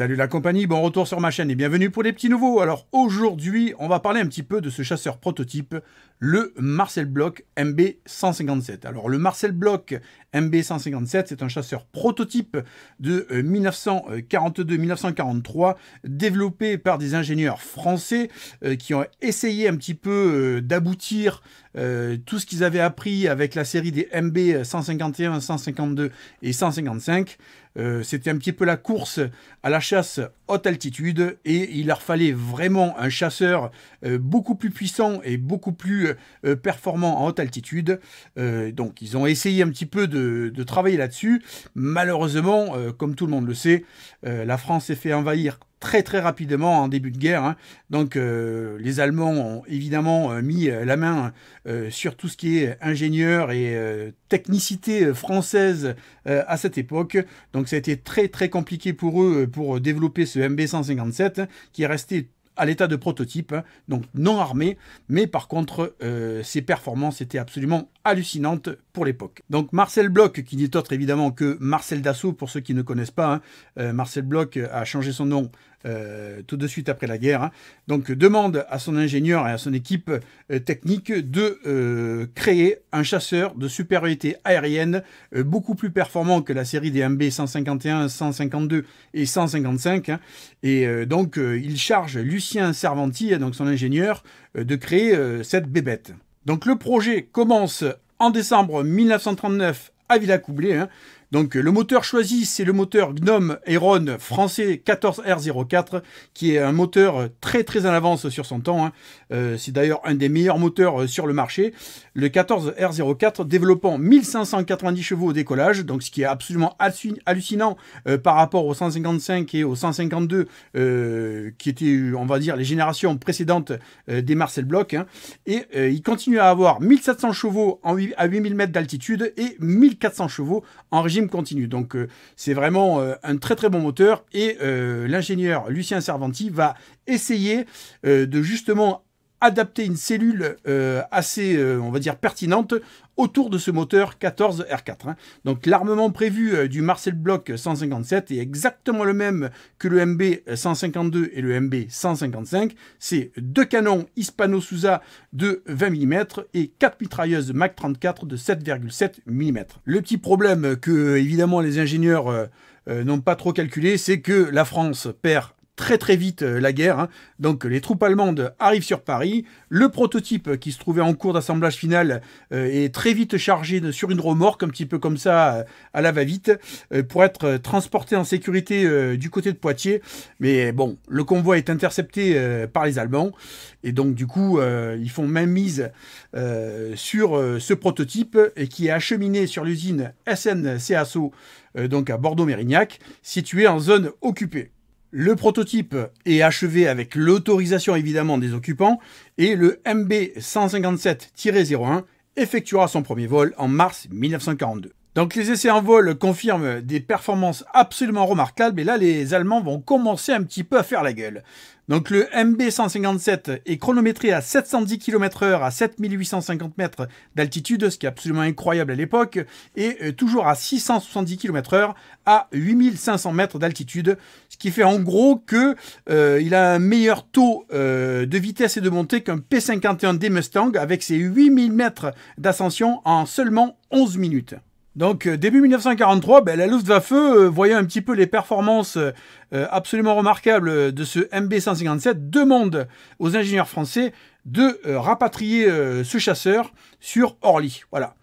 Salut la compagnie, bon retour sur ma chaîne et bienvenue pour les petits nouveaux. Alors aujourd'hui, on va parler un petit peu de ce chasseur prototype, le Marcel Bloch MB157. Alors le Marcel Bloch MB157, c'est un chasseur prototype de 1942-1943, euh, développé par des ingénieurs français euh, qui ont essayé un petit peu euh, d'aboutir tout ce qu'ils avaient appris avec la série des MB 151, 152 et 155 euh, c'était un petit peu la course à la chasse haute altitude et il leur fallait vraiment un chasseur euh, beaucoup plus puissant et beaucoup plus euh, performant en haute altitude. donc ils ont essayé un petit peu de, de travailler là-dessus. Malheureusement, comme tout le monde le sait, la France s'est fait envahir très très rapidement en début de guerre. Hein. Donc euh, les Allemands ont évidemment euh, mis euh, la main sur tout ce qui est ingénieur et technicité française à cette époque. Donc ça a été très très compliqué pour eux pour développer ce MB157 hein, qui est resté à l'état de prototype, hein, donc non armé, mais par contre ses performances étaient absolument hallucinantes l'époque. Donc Marcel Bloch, qui n'est autre évidemment que Marcel Dassault, pour ceux qui ne connaissent pas, hein, euh, Marcel Bloch a changé son nom euh, tout de suite après la guerre, hein, donc demande à son ingénieur et à son équipe euh, technique de créer un chasseur de supériorité aérienne beaucoup plus performant que la série des MB 151, 152 et 155. Et hein, donc il charge Lucien Serventi, donc son ingénieur, de créer cette bébête. Donc le projet commence en décembre 1939 à Villacoublay. Hein. Donc le moteur choisi, c'est le moteur Gnome Aeron français 14R04, qui est un moteur très très en avance sur son temps. Hein. Euh, c'est d'ailleurs un des meilleurs moteurs euh, sur le marché. Le 14R04 développant 1590 chevaux au décollage, donc ce qui est absolument hallucinant euh, par rapport aux 155 et aux 152 qui étaient, on va dire, les générations précédentes des Marcel Bloch. Hein. Et il continue à avoir 1700 chevaux à 8000 mètres d'altitude et 1400 chevaux en régime continue Donc euh, c'est vraiment euh, un très très bon moteur et euh, l'ingénieur Lucien Servanti va essayer de justement adapter une cellule euh, assez, euh, on va dire, pertinente autour de ce moteur 14R4. Hein. Donc l'armement prévu euh, du Marcel Bloch 157 est exactement le même que le MB 152 et le MB 155. C'est deux canons Hispano-Sousa de 20 mm et quatre mitrailleuses Mac 34 de 7,7 mm. Le petit problème que évidemment les ingénieurs n'ont pas trop calculé, c'est que la France perd très très vite euh, la guerre. Hein. Donc les troupes allemandes arrivent sur Paris. Le prototype qui se trouvait en cours d'assemblage final euh, est très vite chargé sur une remorque, un petit peu comme ça, euh, à la va-vite, pour être transporté en sécurité du côté de Poitiers. Mais bon, le convoi est intercepté par les Allemands. Et donc du coup, ils font même mise sur ce prototype et qui est acheminé sur l'usine SNCASO, donc à Bordeaux-Mérignac, située en zone occupée. Le prototype est achevé avec l'autorisation évidemment des occupants et le MB 157-01 effectuera son premier vol en mars 1942. Donc les essais en vol confirment des performances absolument remarquables et là les Allemands vont commencer un petit peu à faire la gueule. Donc le MB157 est chronométré à 710 km/h à 7850 mètres d'altitude, ce qui est absolument incroyable à l'époque, et euh, toujours à 670 km/h à 8500 mètres d'altitude, ce qui fait en gros que euh, il a un meilleur taux euh, de vitesse et de montée qu'un P51D Mustang avec ses 8000 mètres d'ascension en seulement 11 minutes. Donc euh, début 1943, ben, la Luftwaffe euh, voyant un petit peu les performances euh, absolument remarquables de ce MB-157, demande aux ingénieurs français de rapatrier ce chasseur sur Orly. Voilà.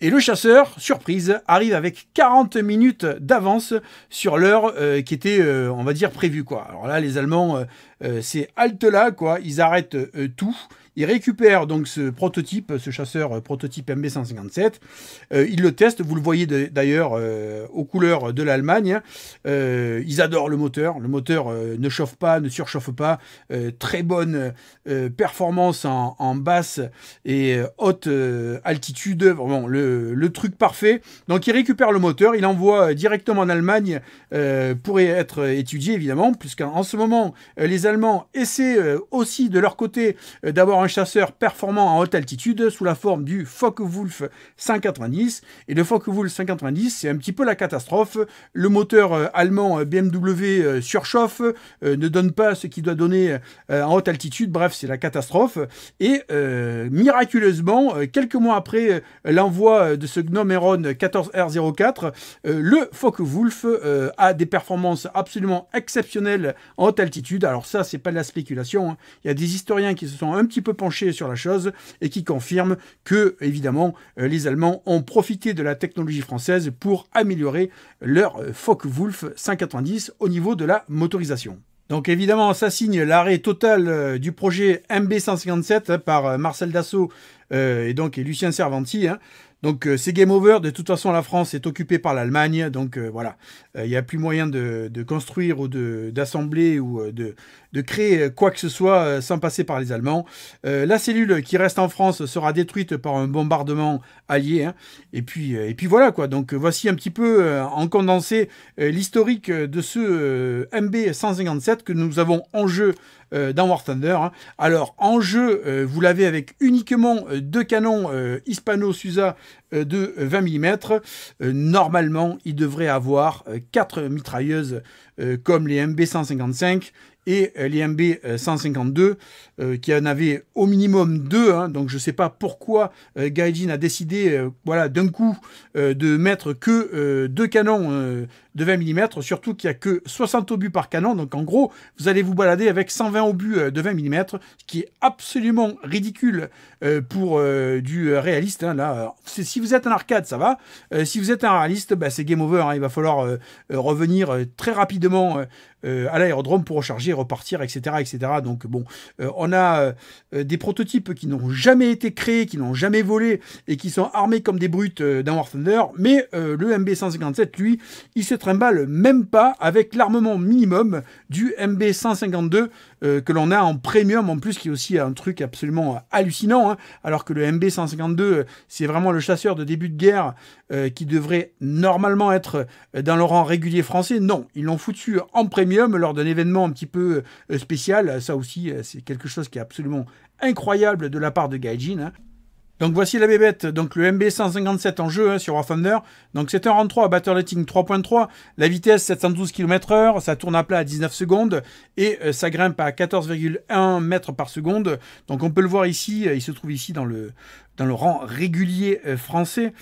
Et le chasseur, surprise, arrive avec 40 minutes d'avance sur l'heure qui était, on va dire, prévue. Quoi. Alors là, les Allemands, c'est halte là, quoi. Ils arrêtent tout. Il récupère donc ce prototype, ce chasseur euh, prototype MB157. Euh, il le teste, vous le voyez d'ailleurs euh, aux couleurs de l'Allemagne. Hein. ils adorent le moteur. Le moteur ne chauffe pas, ne surchauffe pas. très bonne performance en, basse et haute altitude. Vraiment, le, truc parfait. Donc il récupère le moteur, il envoie directement en Allemagne pour être étudié évidemment, puisqu'en ce moment les Allemands essaient aussi de leur côté d'avoir un chasseur performant en haute altitude sous la forme du Focke-Wulf 590. Et le Focke-Wulf 590, c'est un petit peu la catastrophe. Le moteur euh, allemand euh, BMW euh, surchauffe, ne donne pas ce qu'il doit donner en haute altitude. Bref, c'est la catastrophe. Et miraculeusement, quelques mois après l'envoi de ce Gnome Aeron 14R04, le Focke-Wulf a des performances absolument exceptionnelles en haute altitude. Alors ça, c'est pas de la spéculation. Hein. Il y a des historiens qui se sont un petit peu penché sur la chose et qui confirme que, évidemment, euh, les Allemands ont profité de la technologie française pour améliorer leur euh, Focke-Wulf 190 au niveau de la motorisation. Donc évidemment, ça signe l'arrêt total euh, du projet MB157 hein, par Marcel Dassault et donc Lucien Servanti. Hein. Donc c'est game over. De toute façon, la France est occupée par l'Allemagne. Donc voilà, il n'y a plus moyen de, de construire ou d'assembler ou de, de créer euh, quoi que ce soit euh, sans passer par les Allemands. Euh, la cellule qui reste en France sera détruite par un bombardement allié. Hein. Et, puis, et puis voilà quoi. Donc voici un petit peu en condensé l'historique de ce MB 157 que nous avons en jeu dans War Thunder. Hein. Alors, en jeu, vous l'avez avec uniquement deux canons hispano-susa de 20 mm. normalement, il devrait avoir quatre mitrailleuses comme les MB-155 et euh, l'IMB 152 euh, euh, qui en avait au minimum deux. Hein. donc je ne sais pas pourquoi Gaijin a décidé voilà, d'un coup de mettre que deux canons de 20 mm, surtout qu'il n'y a que 60 obus par canon, donc en gros, vous allez vous balader avec 120 obus euh, de 20 mm, ce qui est absolument ridicule euh, pour euh, du réaliste. Hein, là, si vous êtes un arcade, ça va. si vous êtes un réaliste, bah, c'est game over. Hein. il va falloir revenir très rapidement à l'aérodrome pour recharger, repartir, etc. etc. Donc bon, on a des prototypes qui n'ont jamais été créés, qui n'ont jamais volé et qui sont armés comme des brutes dans War Thunder, mais le MB157, lui, il s'est même pas avec l'armement minimum du MB152 euh, que l'on a en premium en plus, qui est aussi un truc absolument hallucinant. Hein. alors que le MB152, euh, c'est vraiment le chasseur de début de guerre euh, qui devrait normalement être dans le rang régulier français. Non, ils l'ont foutu en premium lors d'un événement un petit peu spécial. Ça aussi, c'est quelque chose qui est absolument incroyable de la part de Gaijin. Hein. Donc voici la bébête, donc le MB157 en jeu hein, sur War Thunder. Donc c'est un rang 3, à Rating 3.3, la vitesse 712 km/h, ça tourne à plat à 19 secondes et euh, ça grimpe à 14,1 mètres par seconde. Donc on peut le voir ici, euh, il se trouve ici dans le, dans le rang régulier euh, français,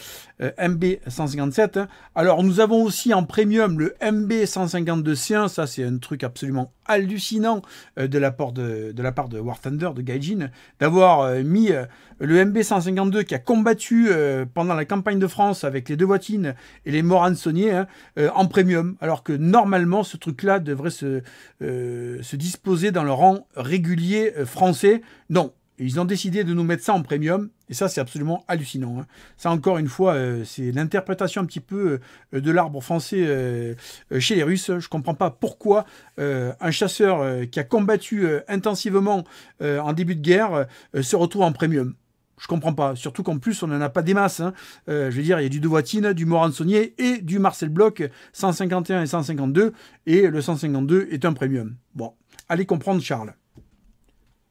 euh, MB157. Hein. Alors nous avons aussi en premium le MB152C1, ça c'est un truc absolument hallucinant euh, de la part de, la part de War Thunder, de Gaijin, d'avoir mis le MB152 qui a combattu pendant la campagne de France avec les deux voitines et les Moransonniers hein, en premium, alors que normalement ce truc-là devrait se, se disposer dans le rang régulier français. Non, ils ont décidé de nous mettre ça en premium, et ça c'est absolument hallucinant. Hein. Ça encore une fois, euh, c'est l'interprétation un petit peu euh, de l'arbre français euh, chez les Russes. Je ne comprends pas pourquoi un chasseur qui a combattu intensivement en début de guerre se retrouve en premium. Je comprends pas. Surtout qu'en plus, on n'en a pas des masses. Hein. je veux dire, il y a du Devoitine, du Moran Saunier et du Marcel Bloch, 151 et 152. Et le 152 est un premium. Bon, allez comprendre Charles.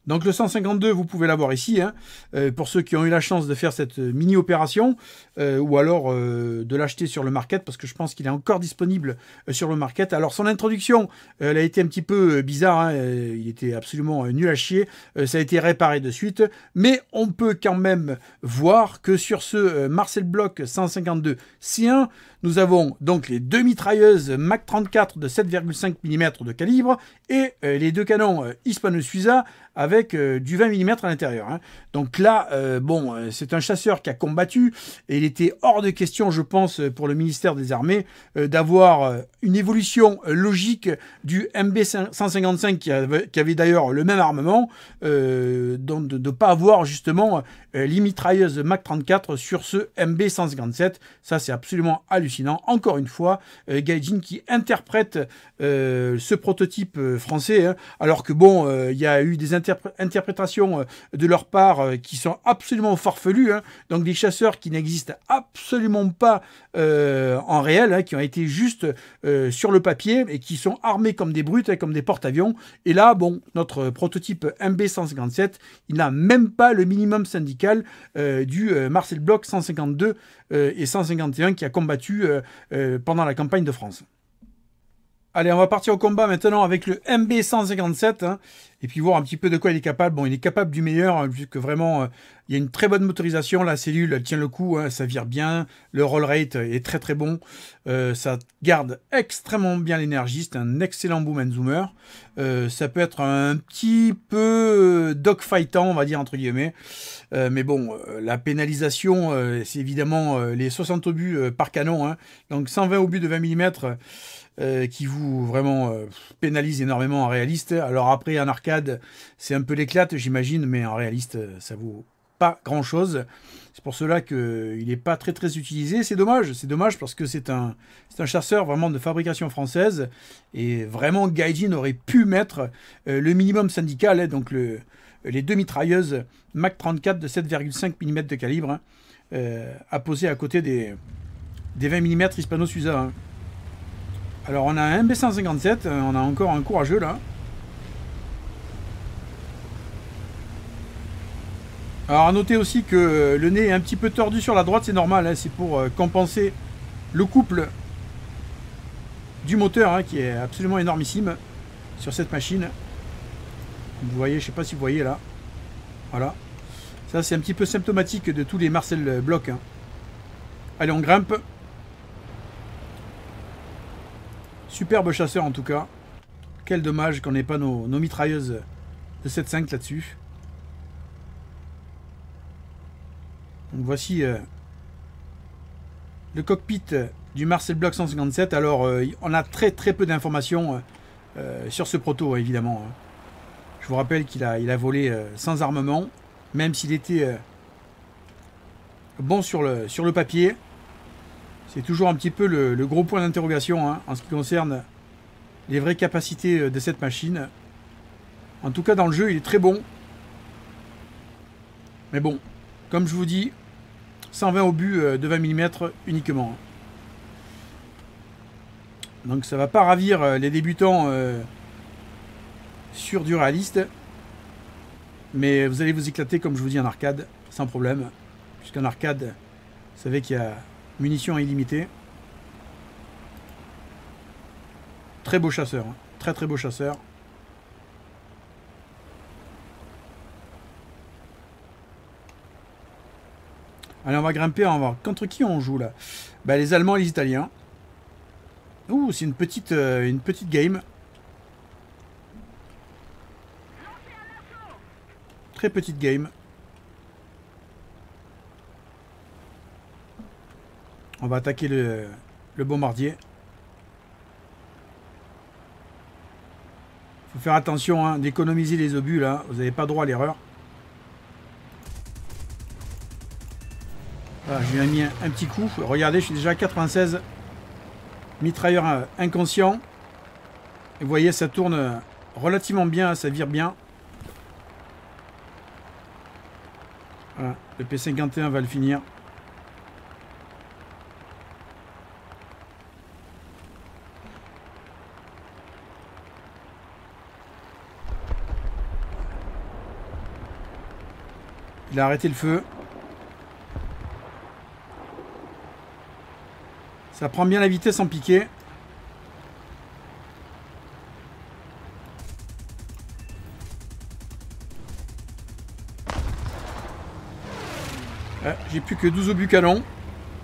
Donc le 152, vous pouvez l'avoir ici, hein. euh, pour ceux qui ont eu la chance de faire cette euh, mini opération, euh, ou alors de l'acheter sur le market, parce que je pense qu'il est encore disponible sur le market. Alors son introduction, elle a été un petit peu bizarre, hein. il était absolument nul à chier, ça a été réparé de suite, mais on peut quand même voir que sur ce Marcel Bloch 152 C1, nous avons donc les deux mitrailleuses Mac 34 de 7,5 mm de calibre et les deux canons Hispano-Suiza avec euh, du 20 mm à l'intérieur. Hein. Donc là, euh, bon, euh, c'est un chasseur qui a combattu et il était hors de question, je pense, pour le ministère des Armées d'avoir une évolution logique du MB155 qui avait, d'ailleurs le même armement, donc de ne pas avoir justement l'imitrailleuse MAC 34 sur ce MB157. Ça, c'est absolument hallucinant. Encore une fois, Gaijin qui interprète ce prototype français, hein. alors que bon, il y a eu des interprétations euh, de leur part euh, qui sont absolument farfelues. Hein. Donc des chasseurs qui n'existent absolument pas euh, en réel, hein, qui ont été juste sur le papier et qui sont armés comme des brutes, hein, comme des porte-avions. Et là, bon, notre prototype MB157, il n'a même pas le minimum syndical du Marcel Bloch 152 et 151 qui a combattu pendant la campagne de France. Allez, on va partir au combat maintenant avec le MB157. Hein. et puis voir un petit peu de quoi il est capable. Bon, il est capable du meilleur, vu hein, puisque vraiment, euh, il y a une très bonne motorisation. La cellule, tient le coup, hein, ça vire bien. Le roll rate est très très bon. Euh, ça garde extrêmement bien l'énergie. C'est un excellent boom and zoomer. Euh, ça peut être un petit peu dogfightant, on va dire, entre guillemets. mais bon, la pénalisation, c'est évidemment les 60 obus par canon. donc 120 obus de 20 mm euh, qui vous vraiment euh, pénalise énormément en réaliste. Alors après, en arcade, c'est un peu l'éclate, j'imagine, mais en réaliste, euh, ça vaut pas grand-chose. C'est pour cela qu'il n'est pas très très utilisé. C'est dommage, c'est dommage parce que c'est un, un chasseur vraiment de fabrication française. Et vraiment, Gaijin aurait pu mettre le minimum syndical, hein, donc les deux mitrailleuses Mac 34 de 7,5 mm de calibre, hein, à poser à côté des, des 20 mm hispano suiza hein. Alors on a un B157, euh, on a encore un courageux là. Alors à noter aussi que le nez est un petit peu tordu sur la droite, c'est normal, hein, c'est pour euh, compenser le couple du moteur hein, qui est absolument énormissime sur cette machine. Vous voyez, je sais pas si vous voyez là. Voilà. Ça c'est un petit peu symptomatique de tous les Marcel Bloch. Hein. Allez, on grimpe. Superbe chasseur en tout cas. Quel dommage qu'on n'ait pas nos, mitrailleuses de 7.5 là-dessus. Donc voici euh, le cockpit euh, du Marcel Block 157. Alors euh, on a très très peu d'informations sur ce proto évidemment. Hein. Je vous rappelle qu'il a, il a volé sans armement, même s'il était bon sur le, sur le papier. C'est toujours un petit peu le, gros point d'interrogation hein, en ce qui concerne les vraies capacités euh, de cette machine. En tout cas, dans le jeu, il est très bon. Mais bon, comme je vous dis, 120 obus euh, de 20 mm uniquement. Donc ça va pas ravir euh, les débutants sur du réaliste. Mais vous allez vous éclater, comme je vous dis, en arcade, sans problème. Puisqu'en arcade, vous savez qu'il y a Munitions illimitées. Très beau chasseur. Hein. Très très beau chasseur. Allez, on va grimper, on va Contre qui on joue, là bah, Les Allemands et les Italiens. Ouh, c'est une petite, euh, une petite game. Très petite game. On va attaquer le, le bombardier. faut faire attention hein, d'économiser les obus là, vous n'avez pas droit à l'erreur. Ah, je lui ai mis un, petit coup. Regardez, je suis déjà à 96 mitrailleur euh, inconscient. Et vous voyez, ça tourne euh, relativement bien, ça vire bien. le P51 va le finir. Il a arrêté le feu. Ça prend bien la vitesse en piqué. Ah, j'ai plus que 12 obus canon,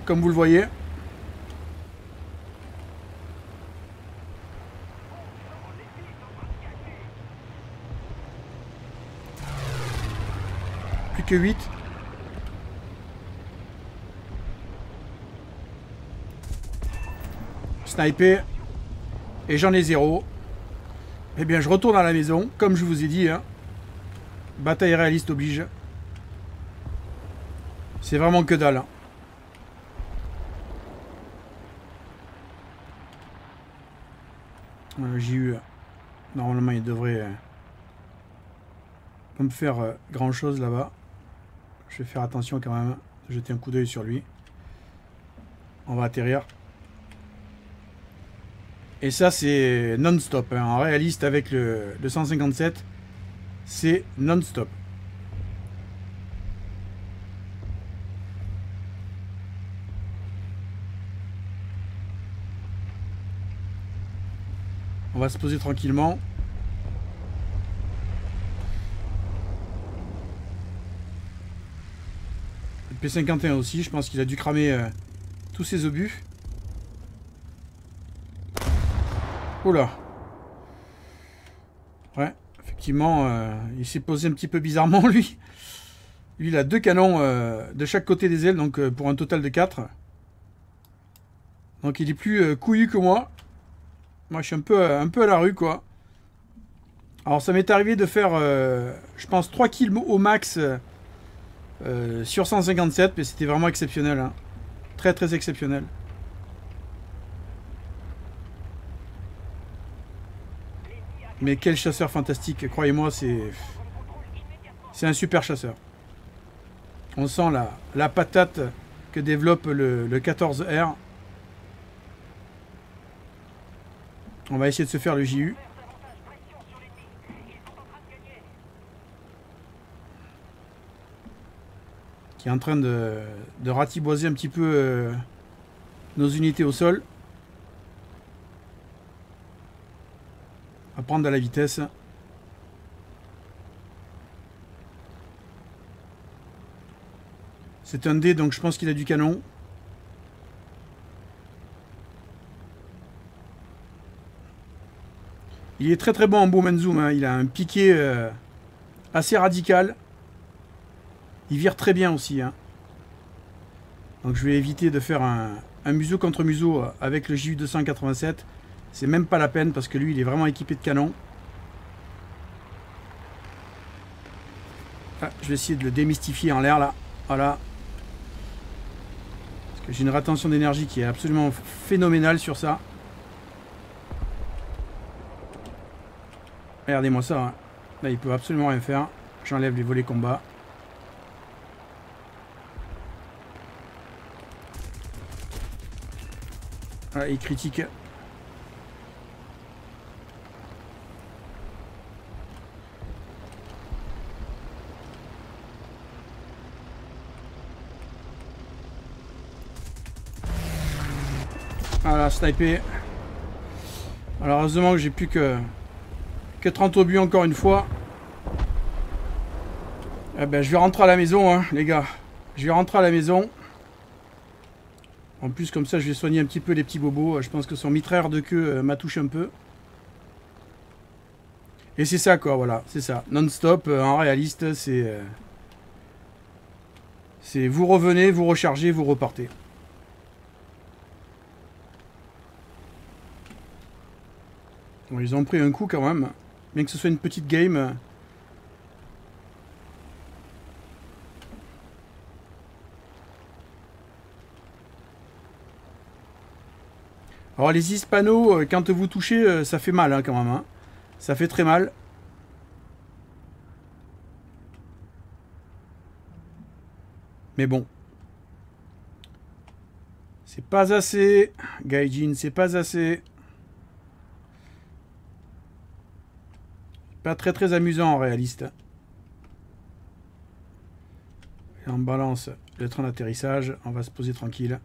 comme vous le voyez. 8. Sniper. Et j'en ai 0. Eh bien, je retourne à la maison, comme je vous ai dit. Hein. Bataille réaliste oblige. C'est vraiment que dalle. Hein. Euh, j'ai eu... Normalement, il devrait... Euh, pas me faire euh, grand-chose là-bas. Je vais faire attention quand même, jeter un coup d'œil sur lui. On va atterrir. Et ça, c'est non-stop. Hein. En réaliste, avec le 157, c'est non-stop. On va se poser tranquillement. P51 aussi, je pense qu'il a dû cramer euh, tous ses obus. Oh là Ouais, effectivement, euh, il s'est posé un petit peu bizarrement, lui. Lui, il a deux canons euh, de chaque côté des ailes, donc pour un total de 4. Donc il est plus couillu que moi. Moi, je suis un peu, un peu à la rue, quoi. Alors, ça m'est arrivé de faire, je pense, 3 kills au max euh, sur 157, mais c'était vraiment exceptionnel. Hein. Très très exceptionnel. Mais quel chasseur fantastique, croyez-moi, c'est... C'est un super chasseur. On sent la, la patate que développe le, le 14R. On va essayer de se faire le JU. qui est en train de, ratiboiser un petit peu euh, nos unités au sol. À prendre à la vitesse. C'est un dé, donc je pense qu'il a du canon. Il est très très bon en boom and zoom. Hein. Il a un piqué euh, assez radical. Il vire très bien aussi. Hein. Donc je vais éviter de faire un, museau contre museau avec le JU287. C'est même pas la peine parce que lui, il est vraiment équipé de canon. Ah, je vais essayer de le démystifier en l'air là. Voilà. Parce que j'ai une rétention d'énergie qui est absolument phénoménale sur ça. Regardez-moi ça. Hein. Là, il peut absolument rien faire. J'enlève les volets combat. Ah, il critique. Voilà, ah, sniper. Alors heureusement que j'ai plus que, que 30 obus encore une fois. Eh ben, je vais rentrer à la maison, hein, les gars. Je vais rentrer à la maison. En plus, comme ça, je vais soigner un petit peu les petits bobos. Je pense que son mitrailleur de queue euh, m'a touché un peu. Et c'est ça, quoi, voilà. C'est ça. Non-stop, euh, en réaliste, c'est... Euh, c'est vous revenez, vous rechargez, vous repartez. Bon, ils ont pris un coup quand même. Bien que ce soit une petite game... Alors les hispanos, euh, quand vous touchez, euh, ça fait mal hein, quand même. Hein. Ça fait très mal. Mais bon. C'est pas assez. Gaijin, c'est pas assez. Pas très très amusant en réaliste. on balance le train d'atterrissage. On va se poser tranquille.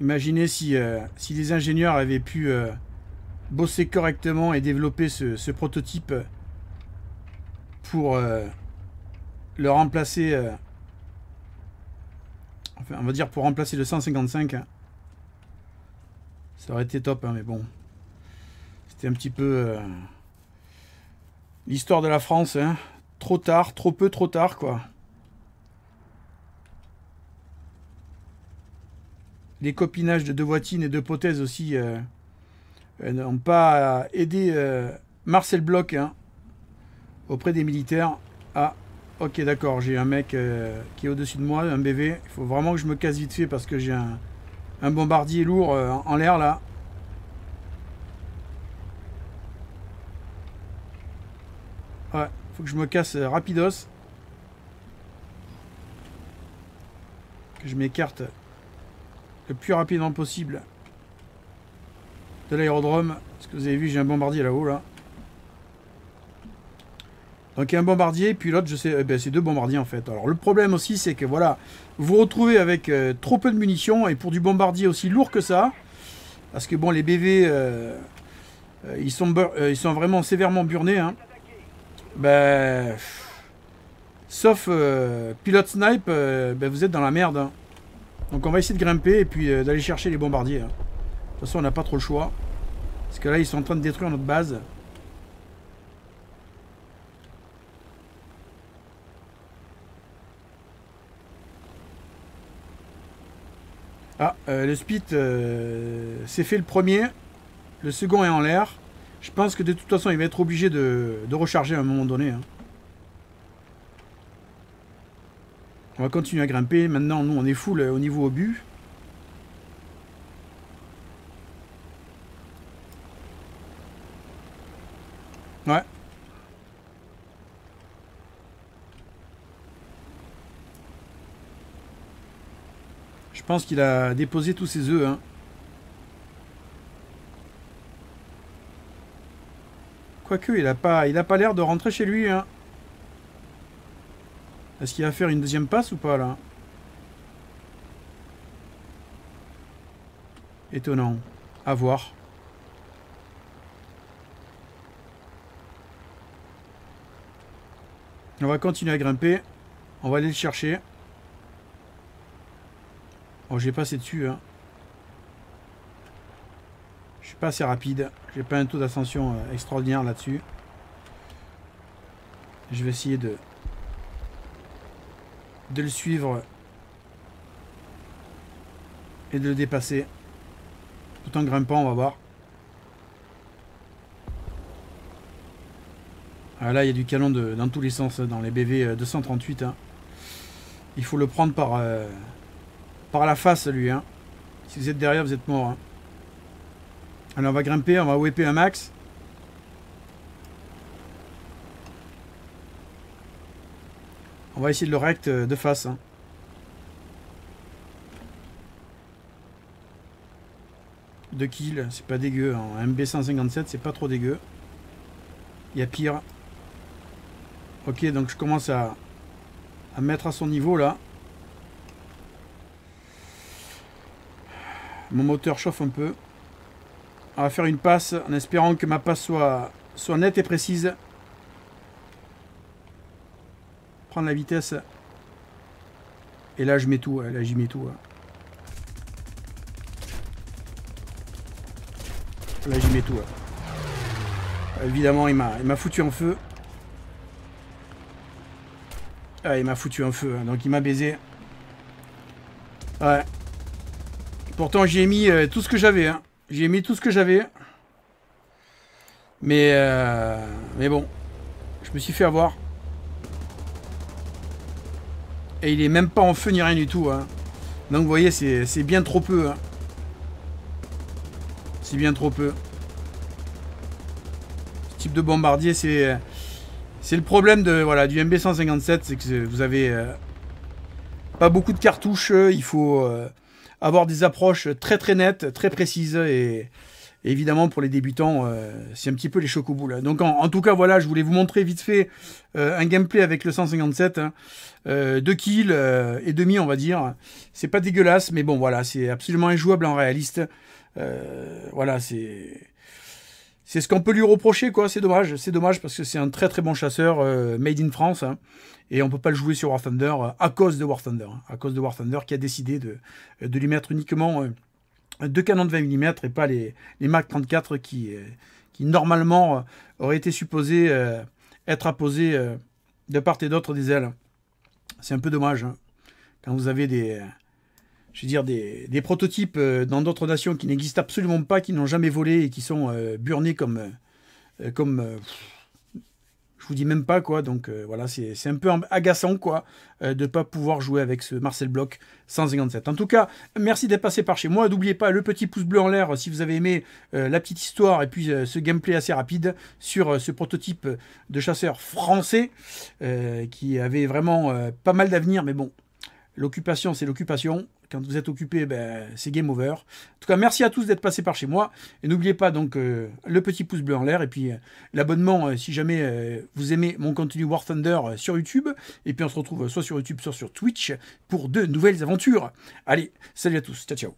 Imaginez euh, si, les ingénieurs avaient pu euh, bosser correctement et développer ce, prototype euh, pour le remplacer. enfin, on va dire pour remplacer le 155. Hein. Ça aurait été top, hein, mais bon. C'était un petit peu l'histoire de la France. Hein. Trop tard, trop peu, trop tard, quoi. les copinages de Devoitine et de Potez aussi euh, euh, n'ont pas aidé euh, Marcel Bloch hein, auprès des militaires. Ah, ok, d'accord, j'ai un mec qui est au-dessus de moi, un bébé. Il faut vraiment que je me casse vite fait parce que j'ai un, bombardier lourd en l'air là. Ouais, faut que je me casse rapidos. Que je m'écarte le plus rapidement possible de l'aérodrome. Parce que vous avez vu, j'ai un bombardier là-haut, là. Donc il y a un bombardier, pilote je sais, eh ben, c'est deux bombardiers en fait. Alors le problème aussi, c'est que voilà, vous retrouvez avec euh, trop peu de munitions, et pour du bombardier aussi lourd que ça, parce que bon, les BV, euh, euh, ils, sont ils sont vraiment sévèrement burnés. Hein. Ben, sauf pilote snipe, ben, vous êtes dans la merde. Hein. Donc on va essayer de grimper et puis euh, d'aller chercher les bombardiers. Hein. De toute façon, on n'a pas trop le choix. Parce que là, ils sont en train de détruire notre base. Ah, euh, le spit s'est euh, fait le premier. Le second est en l'air. Je pense que de toute façon, il va être obligé de, recharger à un moment donné. Hein. On va continuer à grimper. Maintenant, nous, on est full euh, au niveau obus. Ouais. Je pense qu'il a déposé tous ses œufs. Hein. Quoique, il n'a pas l'air de rentrer chez lui. Hein. Est-ce qu'il va faire une deuxième passe ou pas là Étonnant. À voir. On va continuer à grimper. On va aller le chercher. Oh, j'ai passé dessus. Je hein. Je suis pas assez rapide. J'ai pas un taux d'ascension euh, extraordinaire là-dessus. Je vais essayer de de le suivre et de le dépasser. Tout en grimpant, on va voir. Ah, là, il y a du canon de, dans tous les sens, hein, dans les BV 238. Euh, hein. Il faut le prendre par, euh, par la face, lui. Hein. Si vous êtes derrière, vous êtes mort. Hein. Alors, on va grimper, on va whipper un max. On va essayer de le rect euh, de face. Hein. De kills, c'est pas dégueu. En hein. MB157, c'est pas trop dégueu. Il y a pire. Ok, donc je commence à, mettre à son niveau là. Mon moteur chauffe un peu. On va faire une passe en espérant que ma passe soit, soit nette et précise prendre la vitesse. Et là, je mets tout. Là, j'y mets tout. Là, j'y mets tout. Euh, évidemment, il m'a foutu en feu. Ah, il m'a foutu en feu, hein, donc il m'a baisé. Ouais. Pourtant, j'ai mis, mis euh, tout ce que j'avais. Hein. J'ai mis tout ce que j'avais. Mais, euh, mais bon, je me suis fait avoir. Et il est même pas en feu ni rien du tout. Hein. Donc vous voyez, c'est bien trop peu. Hein. C'est bien trop peu. Ce type de bombardier, c'est... C'est le problème de, voilà, du MB157, c'est que vous avez euh, pas beaucoup de cartouches. Il faut euh, avoir des approches très très nettes, très précises et évidemment, pour les débutants, euh, c'est un petit peu les chocoboules. Donc, en, tout cas, voilà, je voulais vous montrer vite fait euh, un gameplay avec le 157. Hein. Euh, deux kills et demi, on va dire. C'est pas dégueulasse, mais bon, voilà, c'est absolument injouable en réaliste. voilà, c'est... C'est ce qu'on peut lui reprocher, quoi. C'est dommage, c'est dommage parce que c'est un très très bon chasseur made in France hein. et on peut pas le jouer sur War Thunder à cause de War Thunder, hein. à cause de War Thunder qui a décidé de, de lui mettre uniquement deux canons de 20 mm et pas les, les Mac 34 qui, euh, qui normalement euh, auraient été supposés euh, être apposés de part et d'autre des ailes. C'est un peu dommage hein. quand vous avez des, je veux dire, des, prototypes dans d'autres nations qui n'existent absolument pas, qui n'ont jamais volé et qui sont burnés comme, comme vous dis même pas quoi. Donc euh, voilà, c'est un peu agaçant quoi euh, de pas pouvoir jouer avec ce Marcel Bloch 157. En tout cas, merci d'être passé par chez moi. N'oubliez pas le petit pouce bleu en l'air si vous avez aimé euh, la petite histoire et puis ce gameplay assez rapide sur ce prototype de chasseur français qui avait vraiment pas mal d'avenir. Mais bon, l'occupation, c'est l'occupation. Quand vous êtes occupé, ben, c'est game over. En tout cas, merci à tous d'être passés par chez moi. Et n'oubliez pas donc euh, le petit pouce bleu en l'air et puis euh, l'abonnement euh, si jamais vous aimez mon contenu War Thunder sur YouTube. Et puis on se retrouve soit sur YouTube, soit sur Twitch pour de nouvelles aventures. Allez, salut à tous. Ciao, ciao.